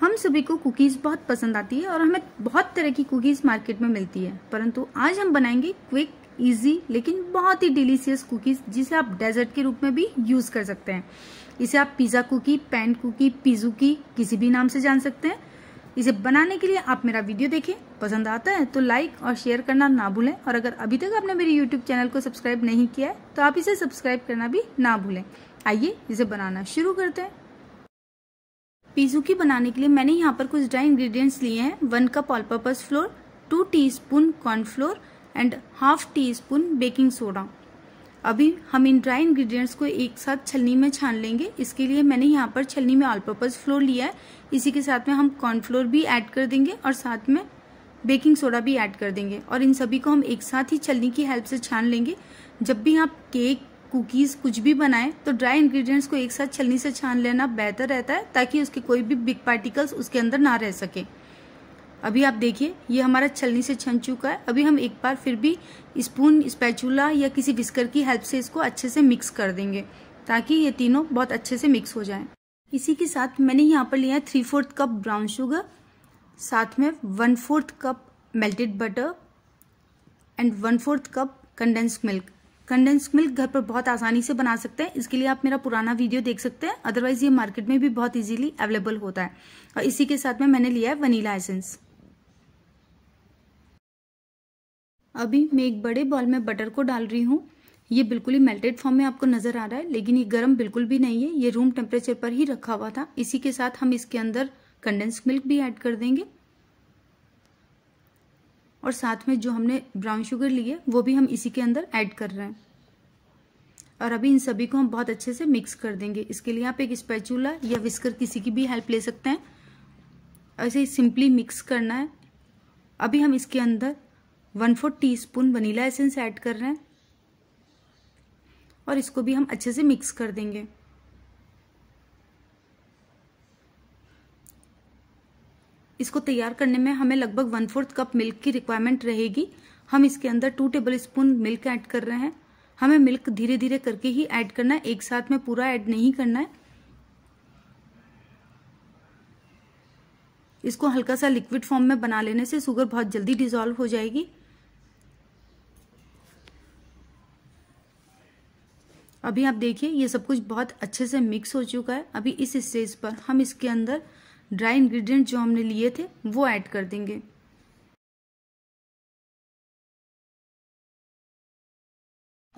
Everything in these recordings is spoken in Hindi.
हम सभी को कुकीज़ बहुत पसंद आती है और हमें बहुत तरह की कुकीज़ मार्केट में मिलती है परंतु आज हम बनाएंगे क्विक इजी लेकिन बहुत ही डिलीशियस कुकीज़ जिसे आप डेजर्ट के रूप में भी यूज़ कर सकते हैं इसे आप pizza cookie pan cookie pizookie किसी भी नाम से जान सकते हैं इसे बनाने के लिए आप मेरा वीडियो देखें पसंद आता है तो लाइक और शेयर करना ना भूलें और अगर अभी तक आपने मेरे यूट्यूब चैनल को सब्सक्राइब नहीं किया है तो आप इसे सब्सक्राइब करना भी ना भूलें आइए इसे बनाना शुरू करते हैं पिजुकी बनाने के लिए मैंने यहाँ पर कुछ ड्राई इंग्रेडिएंट्स लिए हैं one cup all purpose flour two teaspoon cornflour and half teaspoon baking soda अभी हम इन ड्राई इंग्रेडिएंट्स को एक साथ छलनी में छान लेंगे इसके लिए मैंने यहाँ पर छलनी में ऑल पर्पज फ्लोर लिया है इसी के साथ में हम कॉर्नफ्लोर भी ऐड कर देंगे और साथ में बेकिंग सोडा भी ऐड कर देंगे और इन सभी को हम एक साथ ही छलनी की हेल्प से छान लेंगे जब भी आप केक कुकीज़ कुछ भी बनाएं तो ड्राई इंग्रेडिएंट्स को एक साथ छलनी से छान लेना बेहतर रहता है ताकि उसके कोई भी बिग पार्टिकल्स उसके अंदर ना रह सके अभी आप देखिए ये हमारा छलनी से छन चुका है अभी हम एक बार फिर भी स्पून स्पैचूला या किसी विस्कर की हेल्प से इसको अच्छे से मिक्स कर देंगे ताकि ये तीनों बहुत अच्छे से मिक्स हो जाए इसी के साथ मैंने यहाँ पर लिया है three fourth cup brown sugar साथ में one fourth cup melted butter and one fourth cup condense milk condense milk घर पर बहुत आसानी से बना सकते हैं इसके लिए आप मेरा पुराना वीडियो देख सकते हैं अदरवाइज ये मार्केट में भी बहुत इजीली अवेलेबल होता है और इसी के साथ में मैंने लिया है वनीला एसेंस अभी मैं एक बड़े बॉल में बटर को डाल रही हूँ ये बिल्कुल ही मेल्टेड फॉर्म में आपको नजर आ रहा है लेकिन ये गर्म बिल्कुल भी नहीं है ये रूम टेम्परेचर पर ही रखा हुआ था इसी के साथ हम इसके अंदर कंडेंस मिल्क भी एड कर देंगे और साथ में जो हमने ब्राउन शुगर ली है वो भी हम इसी के अंदर ऐड कर रहे हैं और अभी इन सभी को हम बहुत अच्छे से मिक्स कर देंगे इसके लिए आप एक स्पैचूला या विस्कर किसी की भी हेल्प ले सकते हैं ऐसे ही सिंपली मिक्स करना है अभी हम इसके अंदर one fourth teaspoon vanilla essence add कर रहे हैं और इसको भी हम अच्छे से मिक्स कर देंगे इसको तैयार करने में हमें लगभग वन फोर्थ कप मिल्क की रिक्वायरमेंट रहेगी हम इसके अंदर two tablespoon milk add कर रहे हैं हमें मिल्क धीरे धीरे करके ही ऐड करना है एक साथ में पूरा ऐड नहीं करना है इसको हल्का सा लिक्विड फॉर्म में बना लेने से शुगर बहुत जल्दी डिजोल्व हो जाएगी अभी आप देखिए ये सब कुछ बहुत अच्छे से मिक्स हो चुका है अभी इस स्टेज पर हम इसके अंदर ड्राई इंग्रेडिएंट जो हमने लिए थे वो ऐड कर देंगे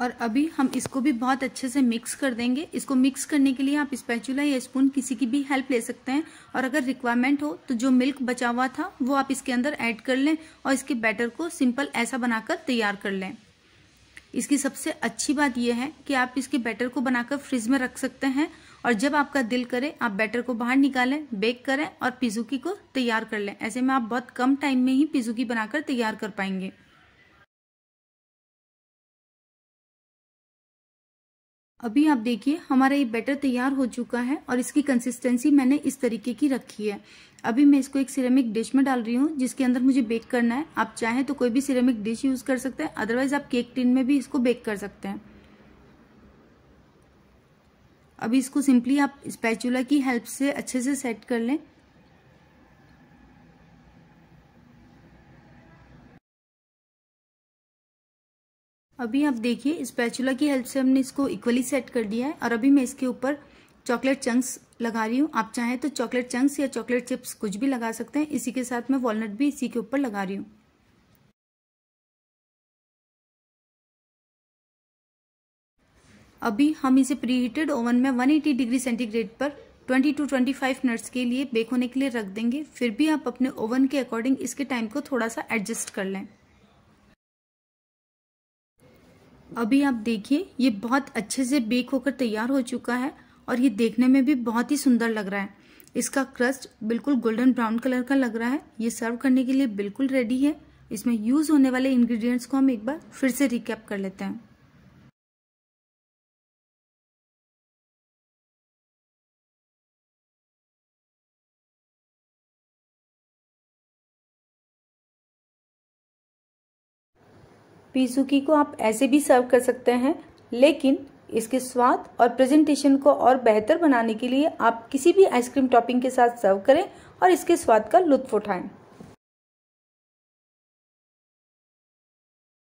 और अभी हम इसको भी बहुत अच्छे से मिक्स कर देंगे इसको मिक्स करने के लिए आप स्पैचुला या स्पून किसी की भी हेल्प ले सकते हैं और अगर रिक्वायरमेंट हो तो जो मिल्क बचा हुआ था वो आप इसके अंदर ऐड कर लें और इसके बैटर को सिंपल ऐसा बनाकर तैयार कर लें इसकी सबसे अच्छी बात यह है कि आप इसके बैटर को बनाकर फ्रिज में रख सकते हैं और जब आपका दिल करे आप बैटर को बाहर निकालें बेक करें और पिजुकी को तैयार कर लें ऐसे में आप बहुत कम टाइम में ही पिजुकी बनाकर तैयार कर पाएंगे अभी आप देखिए हमारा ये बैटर तैयार हो चुका है और इसकी कंसिस्टेंसी मैंने इस तरीके की रखी है अभी मैं इसको एक सिरेमिक डिश में डाल रही हूँ जिसके अंदर मुझे बेक करना है आप चाहें तो कोई भी सिरेमिक डिश यूज़ कर सकते हैं अदरवाइज आप केक टिन में भी इसको बेक कर सकते हैं अभी इसको सिंपली आप स्पैचुला की हेल्प से अच्छे से सेट कर लें अभी आप देखिए स्पैचुला की हेल्प से हमने इसको इक्वली सेट कर दिया है और अभी मैं इसके ऊपर चॉकलेट चंक्स लगा रही हूँ आप चाहें तो चॉकलेट चंक्स या चॉकलेट चिप्स कुछ भी लगा सकते हैं इसी के साथ मैं वॉलनट भी इसी के ऊपर लगा रही हूँ अभी हम इसे प्री हीटेड ओवन में 180 डिग्री सेंटीग्रेड पर 20 टू 25 मिनट्स के लिए बेक होने के लिए रख देंगे फिर भी आप अपने ओवन के अकॉर्डिंग इसके टाइम को थोड़ा सा एडजस्ट कर लें अभी आप देखिए ये बहुत अच्छे से बेक होकर तैयार हो चुका है और ये देखने में भी बहुत ही सुंदर लग रहा है इसका क्रस्ट बिल्कुल गोल्डन ब्राउन कलर का लग रहा है ये सर्व करने के लिए बिल्कुल रेडी है इसमें यूज होने वाले इंग्रेडिएंट्स को हम एक बार फिर से रिकैप कर लेते हैं पीसुकी को आप ऐसे भी सर्व कर सकते हैं लेकिन इसके स्वाद और प्रेजेंटेशन को और बेहतर बनाने के लिए आप किसी भी आइसक्रीम टॉपिंग के साथ सर्व करें और इसके स्वाद का लुत्फ उठाएं